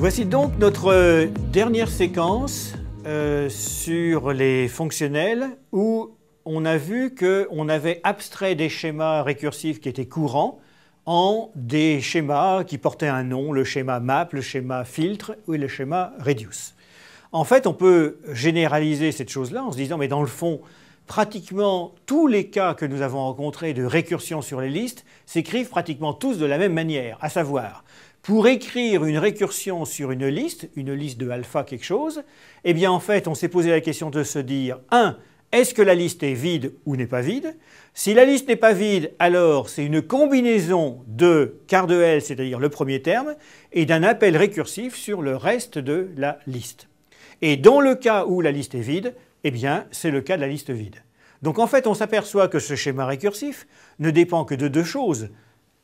Voici donc notre euh, dernière séquence euh, sur les fonctionnels où on a vu qu'on avait abstrait des schémas récursifs qui étaient courants en des schémas qui portaient un nom, le schéma map, le schéma filtre ou le schéma reduce. En fait, on peut généraliser cette chose-là en se disant, mais dans le fond, pratiquement tous les cas que nous avons rencontrés de récursion sur les listes s'écrivent pratiquement tous de la même manière, à savoir, pour écrire une récursion sur une liste, une liste de alpha quelque chose, eh bien en fait, on s'est posé la question de se dire un, Est-ce que la liste est vide ou n'est pas vide Si la liste n'est pas vide, alors c'est une combinaison de quart de L, c'est-à-dire le premier terme, et d'un appel récursif sur le reste de la liste. Et dans le cas où la liste est vide, eh bien c'est le cas de la liste vide. Donc en fait, on s'aperçoit que ce schéma récursif ne dépend que de deux choses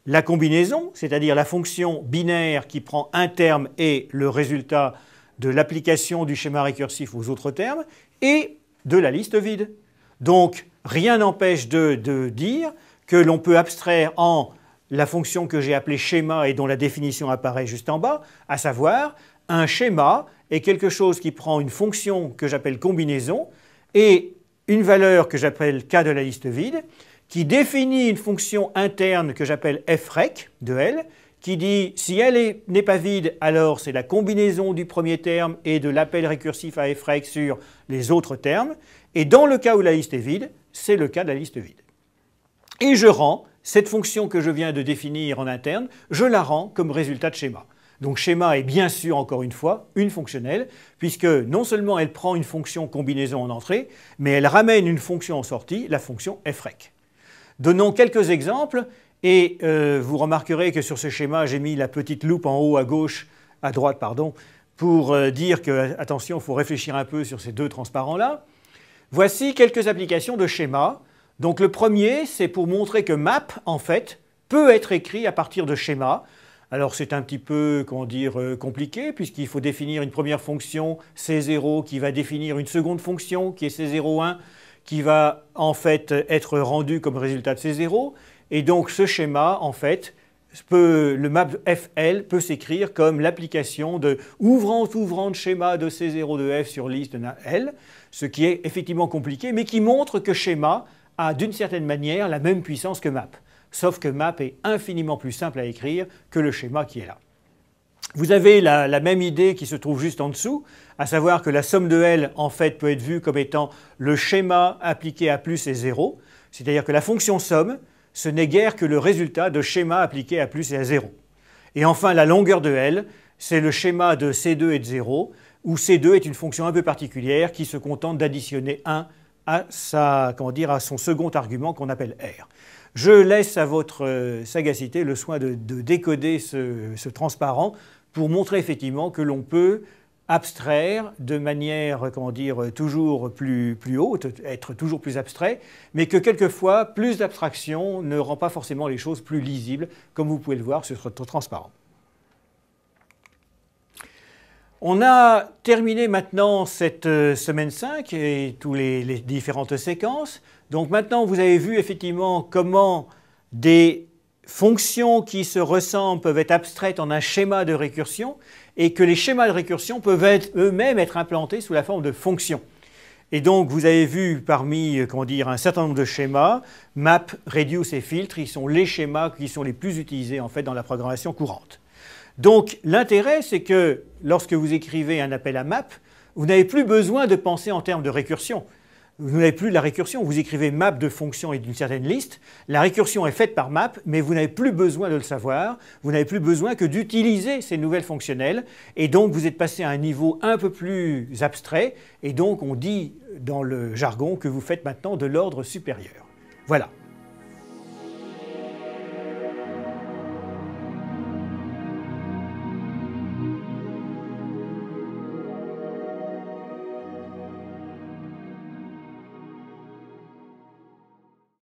la combinaison, c'est-à-dire la fonction binaire qui prend un terme et le résultat de l'application du schéma récursif aux autres termes, et de la liste vide. Donc rien n'empêche de, dire que l'on peut abstraire en la fonction que j'ai appelée schéma et dont la définition apparaît juste en bas, à savoir un schéma est quelque chose qui prend une fonction que j'appelle combinaison et une valeur que j'appelle k de la liste vide, qui définit une fonction interne que j'appelle frec de L, qui dit si L n'est pas vide, alors c'est la combinaison du premier terme et de l'appel récursif à frec sur les autres termes. Et dans le cas où la liste est vide, c'est le cas de la liste vide. Et je rends cette fonction que je viens de définir en interne, je la rends comme résultat de schéma. Donc schéma est bien sûr, encore une fois, une fonctionnelle, puisque non seulement elle prend une fonction combinaison en entrée, mais elle ramène une fonction en sortie, la fonction frec. Donnons quelques exemples et euh, vous remarquerez que sur ce schéma, j'ai mis la petite loupe en haut à gauche, à droite, pardon, pour euh, dire que, attention, il faut réfléchir un peu sur ces deux transparents-là. Voici quelques applications de schéma. Donc le premier, c'est pour montrer que map, en fait, peut être écrit à partir de schéma. Alors c'est un petit peu, dire, euh, compliqué, puisqu'il faut définir une première fonction C0 qui va définir une seconde fonction qui est C01 qui va en fait être rendu comme résultat de ces 0 Et donc ce schéma, en fait, le map FL peut s'écrire comme l'application de ouvrant ouvrant schéma de C0 de F sur liste de L, ce qui est effectivement compliqué, mais qui montre que schéma a d'une certaine manière la même puissance que map. Sauf que map est infiniment plus simple à écrire que le schéma qui est là. Vous avez la, même idée qui se trouve juste en dessous, à savoir que la somme de L, en fait, peut être vue comme étant le schéma appliqué à plus et 0, c'est-à-dire que la fonction somme, ce n'est guère que le résultat de schéma appliqué à plus et à 0. Et enfin, la longueur de L, c'est le schéma de C2 et de 0, où C2 est une fonction un peu particulière qui se contente d'additionner 1 à, sa, comment dire, à son second argument qu'on appelle R. Je laisse à votre euh, sagacité le soin de, décoder ce transparent pour montrer effectivement que l'on peut abstraire de manière, comment dire, toujours plus, plus haute, être toujours plus abstrait, mais que quelquefois, plus d'abstraction ne rend pas forcément les choses plus lisibles, comme vous pouvez le voir sur ce transparent. On a terminé maintenant cette euh, semaine 5 et toutes les différentes séquences. Donc maintenant, vous avez vu effectivement comment des fonctions qui se ressemblent peuvent être abstraites en un schéma de récursion et que les schémas de récursion peuvent eux-mêmes être implantés sous la forme de fonctions. Et donc, vous avez vu parmi euh, comment dire, un certain nombre de schémas, map, reduce et filtre, ils sont les schémas qui sont les plus utilisés en fait dans la programmation courante. Donc, l'intérêt, c'est que lorsque vous écrivez un appel à map, vous n'avez plus besoin de penser en termes de récursion vous n'avez plus la récursion. Vous écrivez map de fonction et d'une certaine liste. La récursion est faite par map, mais vous n'avez plus besoin de le savoir. Vous n'avez plus besoin que d'utiliser ces nouvelles fonctionnelles. Et donc, vous êtes passé à un niveau un peu plus abstrait. Et donc, on dit dans le jargon que vous faites maintenant de l'ordre supérieur. Voilà.